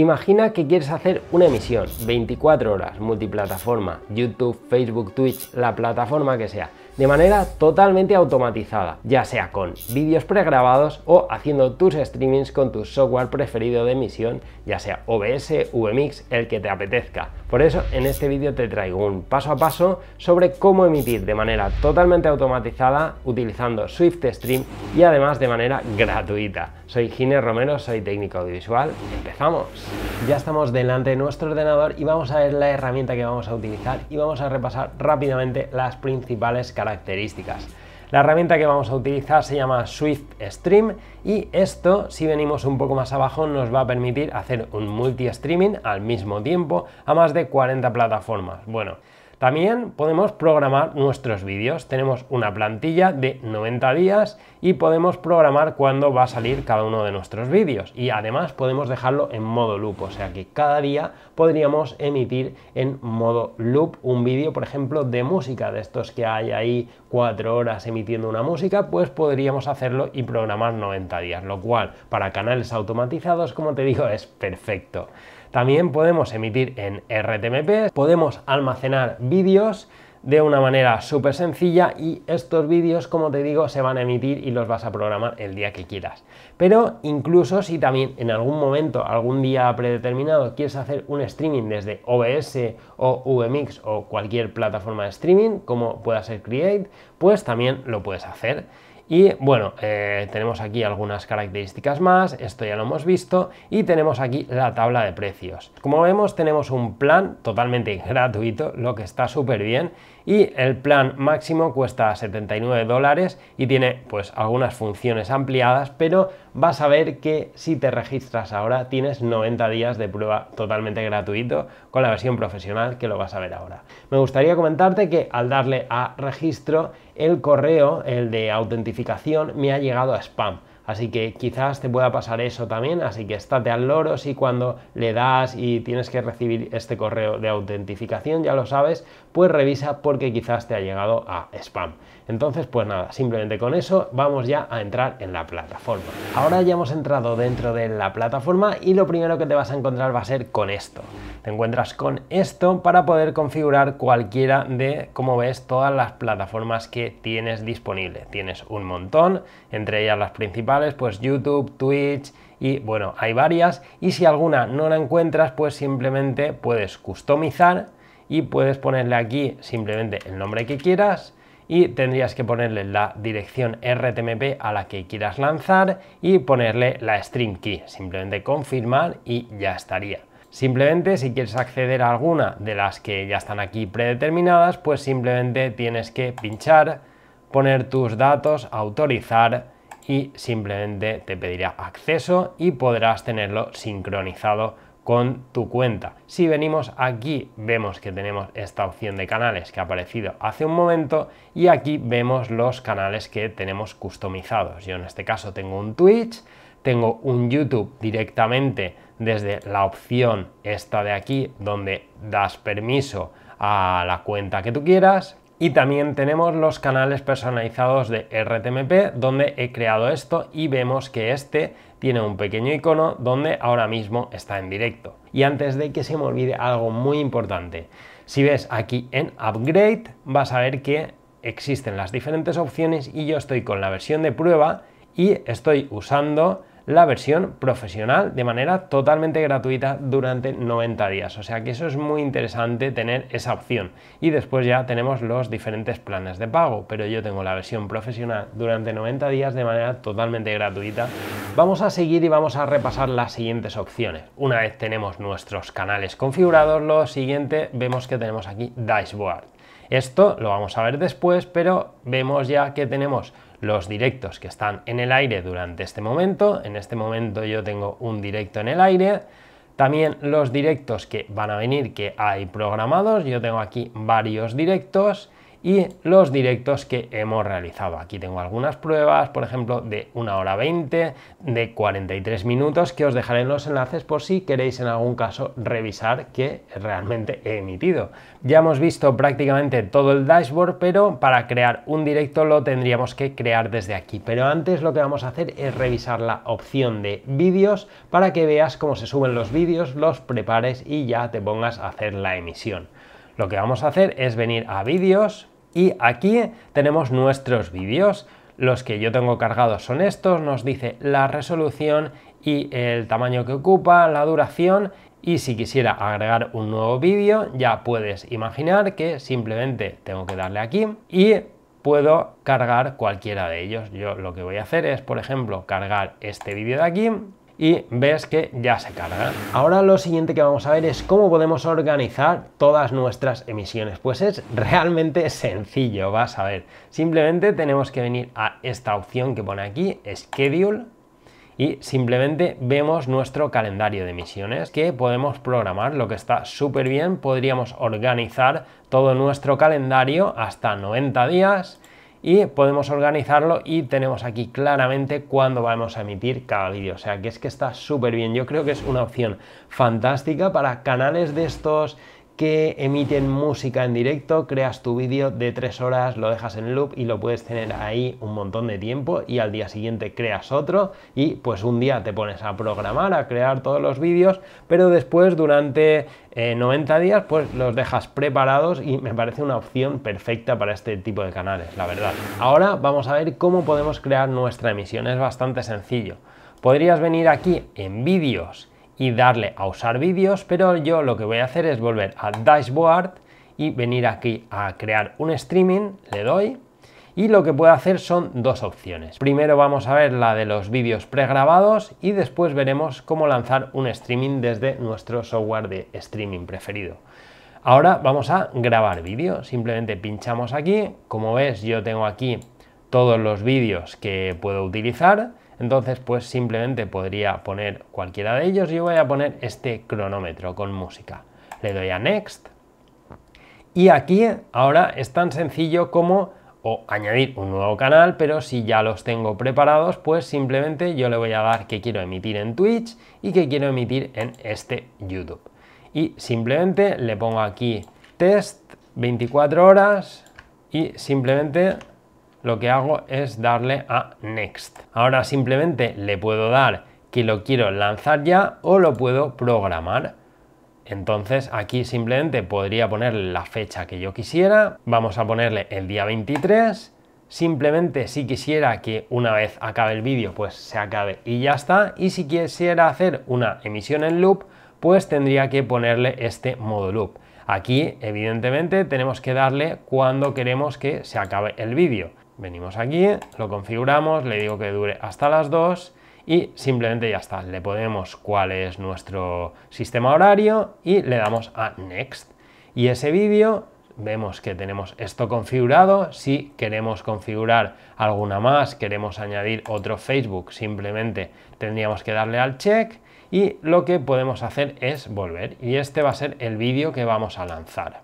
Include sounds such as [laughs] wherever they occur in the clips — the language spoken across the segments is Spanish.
Imagina que quieres hacer una emisión 24 horas, multiplataforma, YouTube, Facebook, Twitch, la plataforma que sea, de manera totalmente automatizada, ya sea con vídeos pregrabados o haciendo tus streamings con tu software preferido de emisión, ya sea OBS, VMix, el que te apetezca. Por eso en este vídeo te traigo un paso a paso sobre cómo emitir de manera totalmente automatizada utilizando Swift Stream y además de manera gratuita. Soy Gine Romero, soy técnico audiovisual, empezamos. Ya estamos delante de nuestro ordenador y vamos a ver la herramienta que vamos a utilizar y vamos a repasar rápidamente las principales características. La herramienta que vamos a utilizar se llama Swift Stream y esto, si venimos un poco más abajo, nos va a permitir hacer un multi-streaming al mismo tiempo a más de 40 plataformas. Bueno, también podemos programar nuestros vídeos. Tenemos una plantilla de 90 días y podemos programar cuándo va a salir cada uno de nuestros vídeos. Y además podemos dejarlo en modo loop, o sea que cada día podríamos emitir en modo loop un vídeo, por ejemplo, de música, de estos que hay ahí cuatro horas emitiendo una música, pues podríamos hacerlo y programar 90 días, lo cual para canales automatizados, como te digo, es perfecto. También podemos emitir en RTMP, podemos almacenar vídeos de una manera súper sencilla y estos vídeos, como te digo, se van a emitir y los vas a programar el día que quieras. Pero incluso si también en algún momento, algún día predeterminado, quieres hacer un streaming desde OBS o VMix o cualquier plataforma de streaming, como pueda ser Create, pues también lo puedes hacer. Y bueno, eh, tenemos aquí algunas características más, esto ya lo hemos visto, y tenemos aquí la tabla de precios. Como vemos, tenemos un plan totalmente [laughs] gratuito, lo que está súper bien, y el plan máximo cuesta 79 dólares y tiene pues algunas funciones ampliadas, pero vas a ver que si te registras ahora tienes 90 días de prueba totalmente gratuito con la versión profesional que lo vas a ver ahora. Me gustaría comentarte que al darle a registro el correo, el de autentificación, me ha llegado a spam. Así que quizás te pueda pasar eso también, así que estate al loro si cuando le das y tienes que recibir este correo de autentificación, ya lo sabes, pues revisa porque quizás te ha llegado a spam. Entonces, pues nada, simplemente con eso vamos ya a entrar en la plataforma. Ahora ya hemos entrado dentro de la plataforma y lo primero que te vas a encontrar va a ser con esto. Te encuentras con esto para poder configurar cualquiera de, como ves, todas las plataformas que tienes disponible. Tienes un montón, entre ellas las principales pues YouTube, Twitch y bueno, hay varias. Y si alguna no la encuentras, pues simplemente puedes customizar y puedes ponerle aquí simplemente el nombre que quieras y tendrías que ponerle la dirección RTMP a la que quieras lanzar y ponerle la string key, simplemente confirmar y ya estaría. Simplemente si quieres acceder a alguna de las que ya están aquí predeterminadas, pues simplemente tienes que pinchar, poner tus datos, autorizar y simplemente te pedirá acceso y podrás tenerlo sincronizado con tu cuenta. Si venimos aquí vemos que tenemos esta opción de canales que ha aparecido hace un momento y aquí vemos los canales que tenemos customizados. Yo en este caso tengo un Twitch, tengo un YouTube directamente desde la opción esta de aquí donde das permiso a la cuenta que tú quieras, y también tenemos los canales personalizados de RTMP donde he creado esto y vemos que este tiene un pequeño icono donde ahora mismo está en directo. Y antes de que se me olvide algo muy importante, si ves aquí en Upgrade vas a ver que existen las diferentes opciones y yo estoy con la versión de prueba y estoy usando la versión profesional de manera totalmente gratuita durante 90 días. O sea que eso es muy interesante tener esa opción. Y después ya tenemos los diferentes planes de pago, pero yo tengo la versión profesional durante 90 días de manera totalmente gratuita. Vamos a seguir y vamos a repasar las siguientes opciones. Una vez tenemos nuestros canales configurados, lo siguiente vemos que tenemos aquí Dashboard. Esto lo vamos a ver después, pero vemos ya que tenemos los directos que están en el aire durante este momento. En este momento yo tengo un directo en el aire. También los directos que van a venir que hay programados. Yo tengo aquí varios directos y los directos que hemos realizado. Aquí tengo algunas pruebas, por ejemplo, de 1 hora 20, de 43 minutos, que os dejaré en los enlaces por si queréis en algún caso revisar que realmente he emitido. Ya hemos visto prácticamente todo el dashboard, pero para crear un directo lo tendríamos que crear desde aquí. Pero antes lo que vamos a hacer es revisar la opción de vídeos para que veas cómo se suben los vídeos, los prepares y ya te pongas a hacer la emisión. Lo que vamos a hacer es venir a vídeos y aquí tenemos nuestros vídeos. Los que yo tengo cargados son estos, nos dice la resolución y el tamaño que ocupa, la duración y si quisiera agregar un nuevo vídeo ya puedes imaginar que simplemente tengo que darle aquí y puedo cargar cualquiera de ellos. Yo lo que voy a hacer es, por ejemplo, cargar este vídeo de aquí y ves que ya se carga. Ahora lo siguiente que vamos a ver es cómo podemos organizar todas nuestras emisiones. Pues es realmente sencillo, vas a ver. Simplemente tenemos que venir a esta opción que pone aquí, Schedule, y simplemente vemos nuestro calendario de emisiones que podemos programar, lo que está súper bien. Podríamos organizar todo nuestro calendario hasta 90 días y podemos organizarlo y tenemos aquí claramente cuándo vamos a emitir cada vídeo. O sea que es que está súper bien. Yo creo que es una opción fantástica para canales de estos que emiten música en directo, creas tu vídeo de tres horas, lo dejas en loop y lo puedes tener ahí un montón de tiempo y al día siguiente creas otro y pues un día te pones a programar, a crear todos los vídeos, pero después durante 90 eh, días pues los dejas preparados y me parece una opción perfecta para este tipo de canales, la verdad. Ahora vamos a ver cómo podemos crear nuestra emisión, es bastante sencillo. Podrías venir aquí en vídeos y darle a usar vídeos, pero yo lo que voy a hacer es volver a Dashboard y venir aquí a crear un streaming, le doy y lo que puedo hacer son dos opciones. Primero vamos a ver la de los vídeos pregrabados y después veremos cómo lanzar un streaming desde nuestro software de streaming preferido. Ahora vamos a grabar vídeo, simplemente pinchamos aquí, como ves yo tengo aquí todos los vídeos que puedo utilizar, entonces, pues simplemente podría poner cualquiera de ellos. Yo voy a poner este cronómetro con música. Le doy a Next. Y aquí ahora es tan sencillo como añadir un nuevo canal, pero si ya los tengo preparados, pues simplemente yo le voy a dar que quiero emitir en Twitch y que quiero emitir en este YouTube. Y simplemente le pongo aquí test 24 horas y simplemente lo que hago es darle a Next. Ahora simplemente le puedo dar que lo quiero lanzar ya o lo puedo programar. Entonces aquí simplemente podría ponerle la fecha que yo quisiera. Vamos a ponerle el día 23. Simplemente si quisiera que una vez acabe el vídeo pues se acabe y ya está. Y si quisiera hacer una emisión en loop pues tendría que ponerle este modo loop. Aquí evidentemente tenemos que darle cuando queremos que se acabe el vídeo venimos aquí, lo configuramos, le digo que dure hasta las 2 y simplemente ya está. Le ponemos cuál es nuestro sistema horario y le damos a Next. Y ese vídeo vemos que tenemos esto configurado. Si queremos configurar alguna más, queremos añadir otro Facebook, simplemente tendríamos que darle al check y lo que podemos hacer es volver. Y este va a ser el vídeo que vamos a lanzar.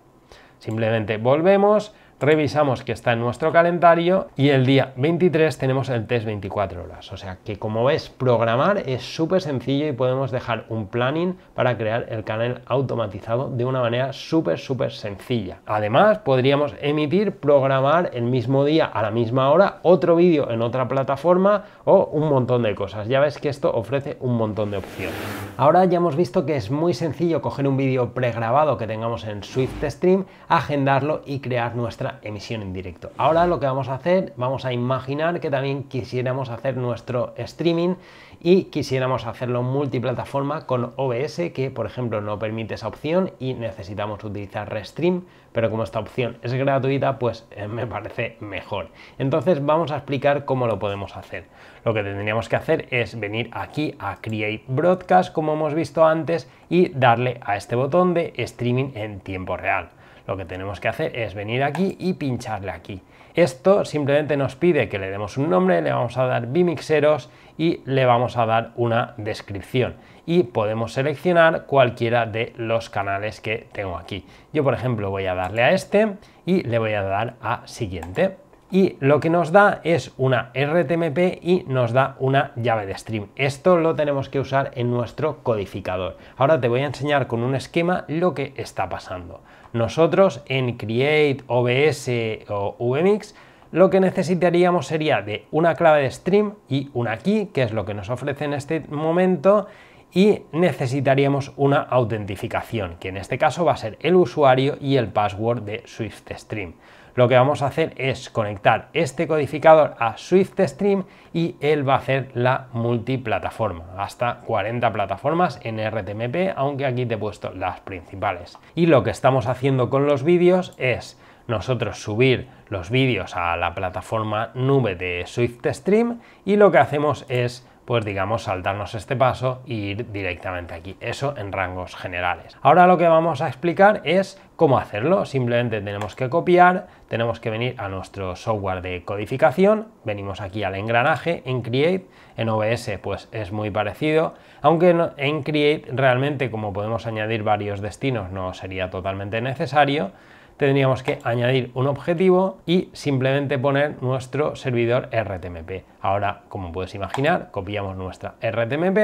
Simplemente volvemos, revisamos que está en nuestro calendario y el día 23 tenemos el test 24 horas. O sea que como ves, programar es súper sencillo y podemos dejar un planning para crear el canal automatizado de una manera súper, súper sencilla. Además, podríamos emitir, programar el mismo día a la misma hora otro vídeo en otra plataforma o un montón de cosas. Ya ves que esto ofrece un montón de opciones. Ahora ya hemos visto que es muy sencillo coger un vídeo pregrabado que tengamos en Swift Stream, agendarlo y crear nuestra emisión en directo. Ahora lo que vamos a hacer, vamos a imaginar que también quisiéramos hacer nuestro streaming y quisiéramos hacerlo multiplataforma con OBS, que por ejemplo no permite esa opción y necesitamos utilizar Restream, pero como esta opción es gratuita, pues eh, me parece mejor. Entonces vamos a explicar cómo lo podemos hacer. Lo que tendríamos que hacer es venir aquí a Create Broadcast, como hemos visto antes, y darle a este botón de Streaming en tiempo real. Lo que tenemos que hacer es venir aquí y pincharle aquí. Esto simplemente nos pide que le demos un nombre, le vamos a dar bimixeros y le vamos a dar una descripción. Y podemos seleccionar cualquiera de los canales que tengo aquí. Yo, por ejemplo, voy a darle a este y le voy a dar a siguiente y lo que nos da es una RTMP y nos da una llave de stream. Esto lo tenemos que usar en nuestro codificador. Ahora te voy a enseñar con un esquema lo que está pasando. Nosotros en Create, OBS o VMX, lo que necesitaríamos sería de una clave de stream y una key, que es lo que nos ofrece en este momento, y necesitaríamos una autentificación, que en este caso va a ser el usuario y el password de SwiftStream lo que vamos a hacer es conectar este codificador a SwiftStream y él va a hacer la multiplataforma, hasta 40 plataformas en RTMP, aunque aquí te he puesto las principales. Y lo que estamos haciendo con los vídeos es nosotros subir los vídeos a la plataforma nube de SwiftStream y lo que hacemos es pues digamos saltarnos este paso e ir directamente aquí. Eso en rangos generales. Ahora lo que vamos a explicar es cómo hacerlo. Simplemente tenemos que copiar, tenemos que venir a nuestro software de codificación, venimos aquí al engranaje en Create, en OBS pues es muy parecido, aunque en Create realmente como podemos añadir varios destinos no sería totalmente necesario, tendríamos que añadir un objetivo y simplemente poner nuestro servidor RTMP. Ahora, como puedes imaginar, copiamos nuestra RTMP,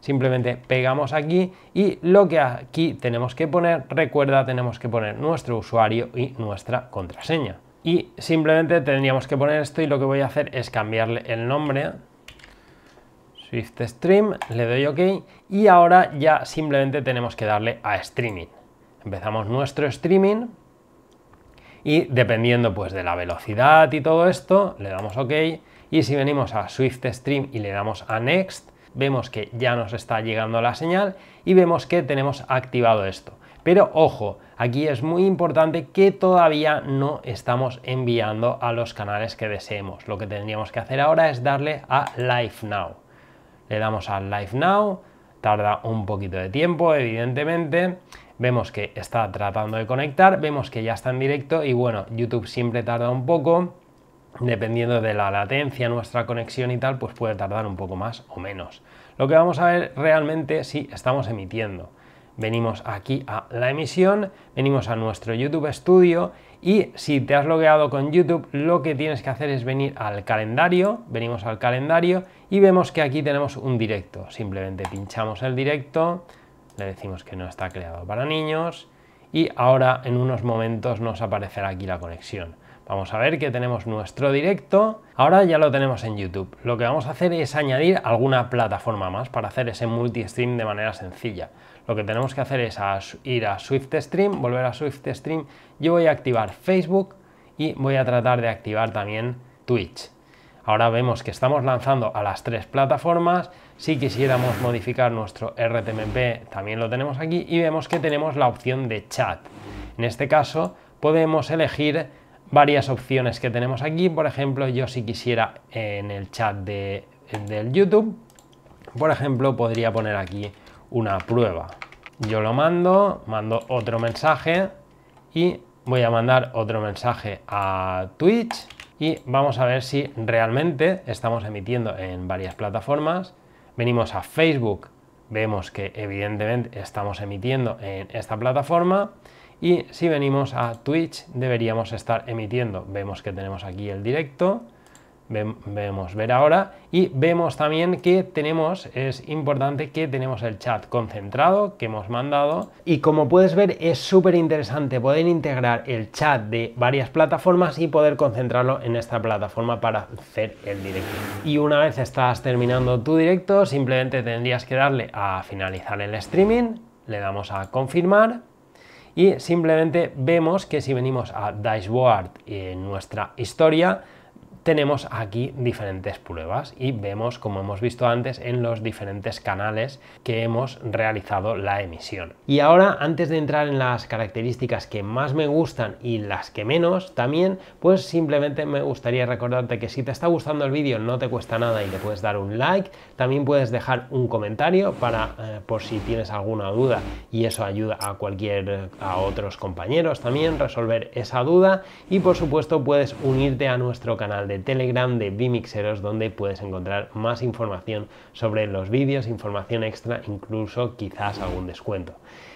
simplemente pegamos aquí y lo que aquí tenemos que poner, recuerda, tenemos que poner nuestro usuario y nuestra contraseña. Y simplemente tendríamos que poner esto y lo que voy a hacer es cambiarle el nombre Swift Stream, le doy OK y ahora ya simplemente tenemos que darle a Streaming. Empezamos nuestro streaming y dependiendo pues de la velocidad y todo esto, le damos OK y si venimos a Swift Stream y le damos a Next, vemos que ya nos está llegando la señal y vemos que tenemos activado esto. Pero ojo, aquí es muy importante que todavía no estamos enviando a los canales que deseemos. Lo que tendríamos que hacer ahora es darle a Live Now. Le damos a Live Now, tarda un poquito de tiempo, evidentemente. Vemos que está tratando de conectar, vemos que ya está en directo y bueno, YouTube siempre tarda un poco. Dependiendo de la latencia, nuestra conexión y tal, pues puede tardar un poco más o menos. Lo que vamos a ver realmente si estamos emitiendo. Venimos aquí a la emisión, venimos a nuestro YouTube Studio y si te has logueado con YouTube, lo que tienes que hacer es venir al calendario, venimos al calendario y vemos que aquí tenemos un directo. Simplemente pinchamos el directo, le decimos que no está creado para niños y ahora en unos momentos nos aparecerá aquí la conexión. Vamos a ver que tenemos nuestro directo. Ahora ya lo tenemos en YouTube. Lo que vamos a hacer es añadir alguna plataforma más para hacer ese multi-stream de manera sencilla. Lo que tenemos que hacer es ir a Swift Stream, volver a Swift Stream. Yo voy a activar Facebook y voy a tratar de activar también Twitch. Ahora vemos que estamos lanzando a las tres plataformas. Si quisiéramos modificar nuestro RTMP, también lo tenemos aquí y vemos que tenemos la opción de chat. En este caso, podemos elegir varias opciones que tenemos aquí. Por ejemplo, yo si quisiera en el chat de, del YouTube, por ejemplo, podría poner aquí una prueba. Yo lo mando, mando otro mensaje y voy a mandar otro mensaje a Twitch y vamos a ver si realmente estamos emitiendo en varias plataformas. Venimos a Facebook, vemos que evidentemente estamos emitiendo en esta plataforma y si venimos a Twitch deberíamos estar emitiendo. Vemos que tenemos aquí el directo. Vemos ver ahora y vemos también que tenemos, es importante que tenemos el chat concentrado que hemos mandado y como puedes ver es súper interesante poder integrar el chat de varias plataformas y poder concentrarlo en esta plataforma para hacer el directo. Y una vez estás terminando tu directo simplemente tendrías que darle a finalizar el streaming, le damos a confirmar y simplemente vemos que si venimos a Dashboard en eh, nuestra historia, tenemos aquí diferentes pruebas y vemos, como hemos visto antes, en los diferentes canales que hemos realizado la emisión. Y ahora, antes de entrar en las características que más me gustan y las que menos también, pues simplemente me gustaría recordarte que si te está gustando el vídeo no te cuesta nada y le puedes dar un like, también puedes dejar un comentario para eh, por si tienes alguna duda y eso ayuda a cualquier a otros compañeros también resolver esa duda y por supuesto puedes unirte a nuestro canal de Telegram de Bimixeros donde puedes encontrar más información sobre los vídeos, información extra, incluso quizás algún descuento.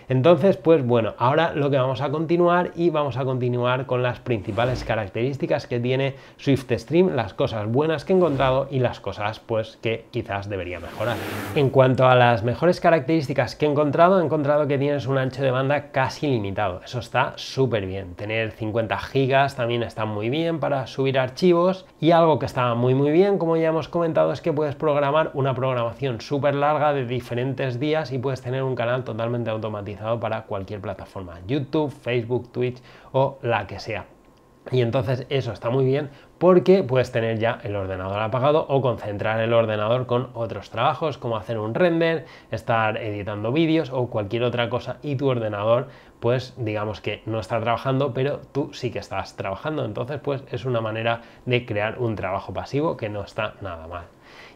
Entonces, pues bueno, ahora lo que vamos a continuar y vamos a continuar con las principales características que tiene Swift Stream, las cosas buenas que he encontrado y las cosas pues que quizás debería mejorar. En cuanto a las mejores características que he encontrado, he encontrado que tienes un ancho de banda casi limitado. Eso está súper bien. Tener 50 gigas también está muy bien para subir archivos y algo que está muy muy bien, como ya hemos comentado, es que puedes programar una programación súper larga de diferentes días y puedes tener un canal totalmente automatizado para cualquier plataforma, YouTube, Facebook, Twitch o la que sea. Y entonces eso está muy bien porque puedes tener ya el ordenador apagado o concentrar el ordenador con otros trabajos como hacer un render, estar editando vídeos o cualquier otra cosa y tu ordenador pues digamos que no está trabajando pero tú sí que estás trabajando. Entonces pues es una manera de crear un trabajo pasivo que no está nada mal.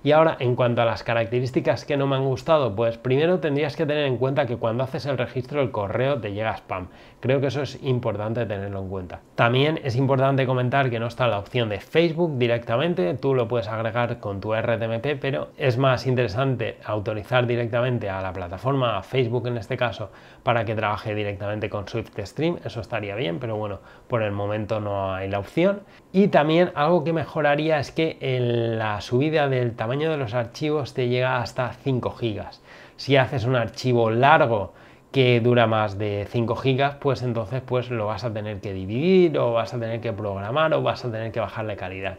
Y ahora, en cuanto a las características que no me han gustado, pues primero tendrías que tener en cuenta que cuando haces el registro el correo te llega spam. Creo que eso es importante tenerlo en cuenta. También es importante comentar que no está la opción de Facebook directamente, tú lo puedes agregar con tu RTMP, pero es más interesante autorizar directamente a la plataforma, a Facebook en este caso, para que trabaje directamente con Swift Stream eso estaría bien, pero bueno, por el momento no hay la opción. Y también algo que mejoraría es que en la subida de el tamaño de los archivos te llega hasta 5 gigas. Si haces un archivo largo que dura más de 5 gigas, pues entonces pues lo vas a tener que dividir o vas a tener que programar o vas a tener que bajar la calidad.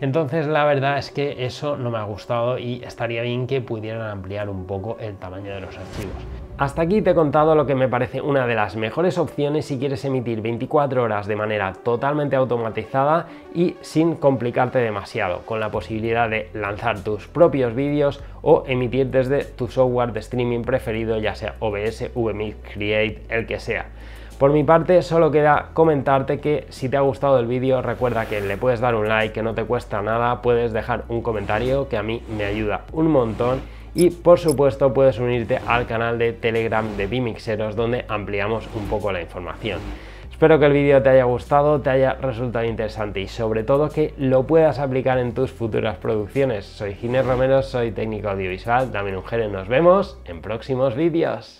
Entonces la verdad es que eso no me ha gustado y estaría bien que pudieran ampliar un poco el tamaño de los archivos. Hasta aquí te he contado lo que me parece una de las mejores opciones si quieres emitir 24 horas de manera totalmente automatizada y sin complicarte demasiado, con la posibilidad de lanzar tus propios vídeos o emitir desde tu software de streaming preferido, ya sea OBS, VMix, Create, el que sea. Por mi parte, solo queda comentarte que si te ha gustado el vídeo, recuerda que le puedes dar un like, que no te cuesta nada, puedes dejar un comentario que a mí me ayuda un montón y por supuesto puedes unirte al canal de Telegram de Bimixeros donde ampliamos un poco la información. Espero que el vídeo te haya gustado, te haya resultado interesante y sobre todo que lo puedas aplicar en tus futuras producciones. Soy Ginés Romero, soy técnico audiovisual, también un y nos vemos en próximos vídeos.